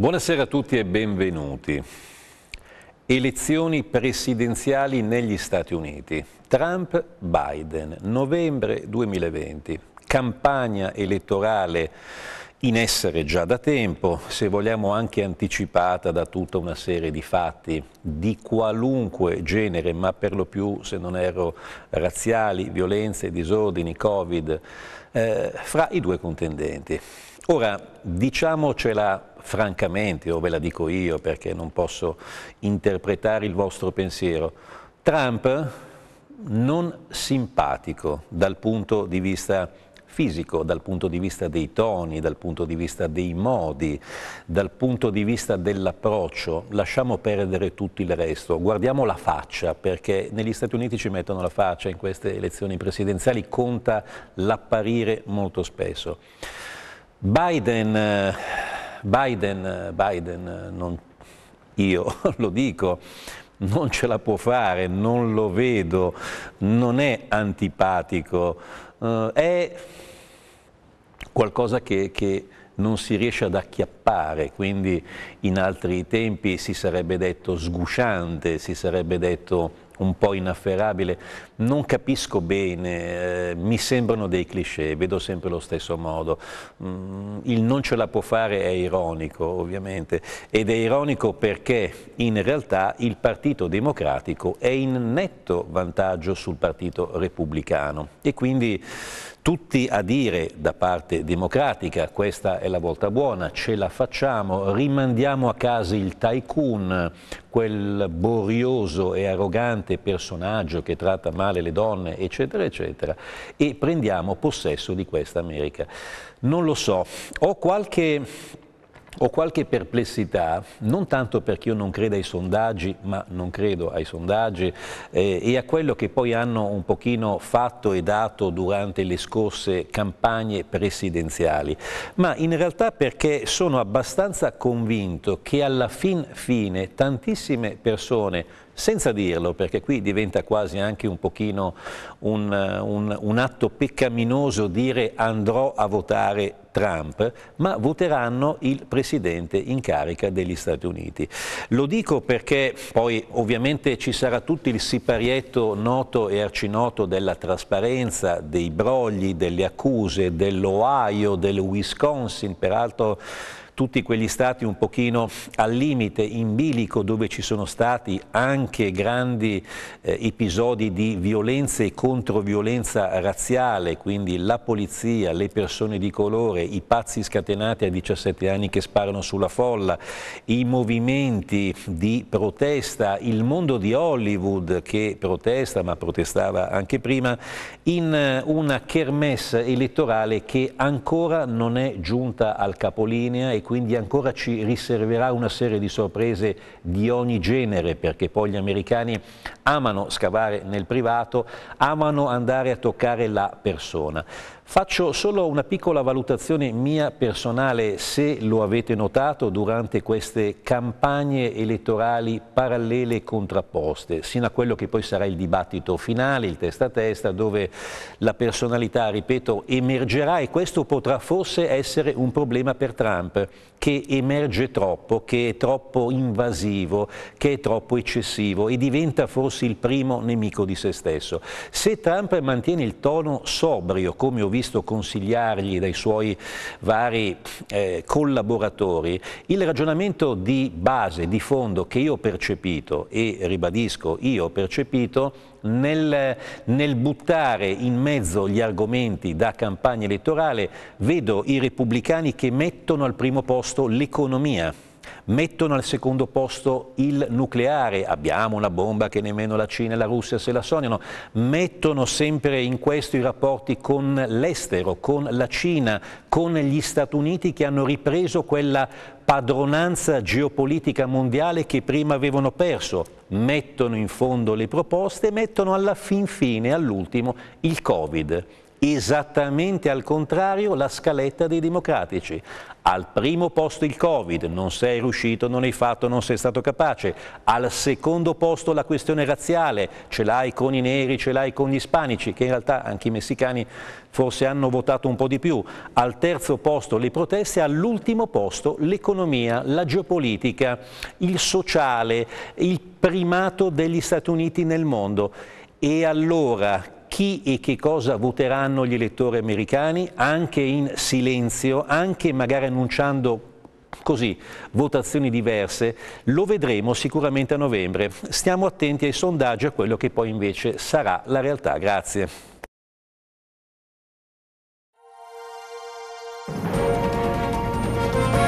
Buonasera a tutti e benvenuti. Elezioni presidenziali negli Stati Uniti. Trump-Biden, novembre 2020. Campagna elettorale in essere già da tempo, se vogliamo anche anticipata da tutta una serie di fatti di qualunque genere, ma per lo più, se non erro, razziali, violenze, disordini, Covid, eh, fra i due contendenti. Ora, diciamocela francamente, o ve la dico io perché non posso interpretare il vostro pensiero, Trump non simpatico dal punto di vista fisico, dal punto di vista dei toni, dal punto di vista dei modi, dal punto di vista dell'approccio. Lasciamo perdere tutto il resto, guardiamo la faccia, perché negli Stati Uniti ci mettono la faccia in queste elezioni presidenziali, conta l'apparire molto spesso. Biden, Biden, Biden non, io lo dico, non ce la può fare, non lo vedo, non è antipatico, eh, è qualcosa che, che non si riesce ad acchiappare, quindi in altri tempi si sarebbe detto sgusciante, si sarebbe detto un po' inafferrabile, non capisco bene, eh, mi sembrano dei cliché, vedo sempre lo stesso modo. Mm, il non ce la può fare è ironico ovviamente ed è ironico perché in realtà il Partito Democratico è in netto vantaggio sul Partito Repubblicano e quindi tutti a dire da parte democratica questa è la volta buona, ce la facciamo, rimandiamo a casa il tycoon, quel borioso e arrogante inquietante personaggio che tratta male le donne, eccetera, eccetera, e prendiamo possesso di questa America. Non lo so, ho qualche ho qualche perplessità, non tanto perché io non credo ai sondaggi, ma non credo ai sondaggi eh, e a quello che poi hanno un pochino fatto e dato durante le scorse campagne presidenziali, ma in realtà perché sono abbastanza convinto che alla fin fine tantissime persone senza dirlo, perché qui diventa quasi anche un pochino un, un, un atto peccaminoso dire andrò a votare Trump, ma voteranno il presidente in carica degli Stati Uniti. Lo dico perché poi ovviamente ci sarà tutto il siparietto noto e arcinoto della trasparenza, dei brogli, delle accuse, dell'Ohio, del Wisconsin, peraltro tutti quegli stati un pochino al limite, in bilico, dove ci sono stati anche grandi eh, episodi di violenza e controviolenza razziale, quindi la polizia, le persone di colore, i pazzi scatenati a 17 anni che sparano sulla folla, i movimenti di protesta, il mondo di Hollywood che protesta, ma protestava anche prima, in eh, una kermesse elettorale che ancora non è giunta al capolinea e quindi ancora ci riserverà una serie di sorprese di ogni genere perché poi gli americani amano scavare nel privato, amano andare a toccare la persona. Faccio solo una piccola valutazione mia personale, se lo avete notato, durante queste campagne elettorali parallele e contrapposte, sino a quello che poi sarà il dibattito finale, il testa a testa, dove la personalità, ripeto, emergerà e questo potrà forse essere un problema per Trump, che emerge troppo, che è troppo invasivo, che è troppo eccessivo e diventa forse il primo nemico di se stesso. Se Trump mantiene il tono sobrio, come ho visto, visto consigliargli dai suoi vari eh, collaboratori, il ragionamento di base, di fondo che io ho percepito e ribadisco io ho percepito nel, nel, buttare in mezzo gli argomenti da campagna elettorale vedo i repubblicani che mettono al primo posto l'economia Mettono al secondo posto il nucleare, abbiamo una bomba che nemmeno la Cina e la Russia se la sognano. Mettono sempre in questo i rapporti con l'estero, con la Cina, con gli Stati Uniti che hanno ripreso quella padronanza geopolitica mondiale che prima avevano perso. Mettono in fondo le proposte e mettono alla fin fine, all'ultimo, il Covid. Esattamente al contrario la scaletta dei democratici. Al primo posto il Covid, non sei riuscito, non hai fatto, non sei stato capace. Al secondo posto la questione razziale, ce l'hai con i neri, ce l'hai con gli ispanici, che in realtà anche i messicani forse hanno votato un po' di più. Al terzo posto le proteste, all'ultimo posto l'economia, la geopolitica, il sociale, il primato degli Stati Uniti nel mondo. E allora chi e che cosa voteranno gli elettori americani, anche in silenzio, anche magari annunciando così votazioni diverse, lo vedremo sicuramente a novembre. Stiamo attenti ai sondaggi e a quello che poi invece sarà la realtà. Grazie. Thank you.